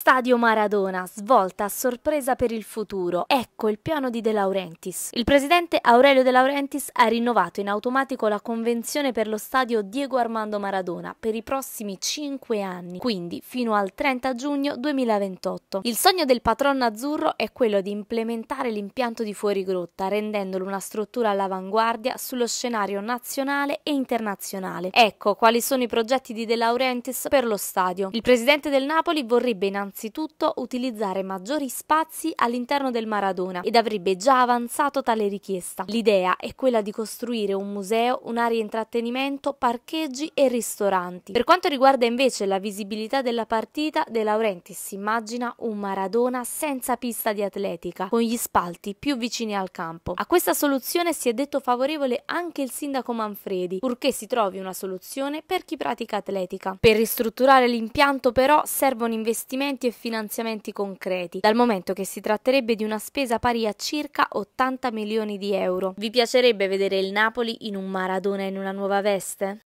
Stadio Maradona, svolta a sorpresa per il futuro. Ecco il piano di De Laurentiis. Il presidente Aurelio De Laurentiis ha rinnovato in automatico la convenzione per lo stadio Diego Armando Maradona per i prossimi 5 anni, quindi fino al 30 giugno 2028. Il sogno del patron azzurro è quello di implementare l'impianto di fuorigrotta, rendendolo una struttura all'avanguardia sullo scenario nazionale e internazionale. Ecco quali sono i progetti di De Laurentiis per lo stadio. Il presidente del Napoli vorrebbe innanzitutto anzitutto utilizzare maggiori spazi all'interno del Maradona ed avrebbe già avanzato tale richiesta. L'idea è quella di costruire un museo, un'area intrattenimento, parcheggi e ristoranti. Per quanto riguarda invece la visibilità della partita, De Laurenti si immagina un Maradona senza pista di atletica, con gli spalti più vicini al campo. A questa soluzione si è detto favorevole anche il sindaco Manfredi, purché si trovi una soluzione per chi pratica atletica. Per ristrutturare l'impianto però servono investimenti investimenti e finanziamenti concreti, dal momento che si tratterebbe di una spesa pari a circa 80 milioni di euro. Vi piacerebbe vedere il Napoli in un Maradona in una nuova veste?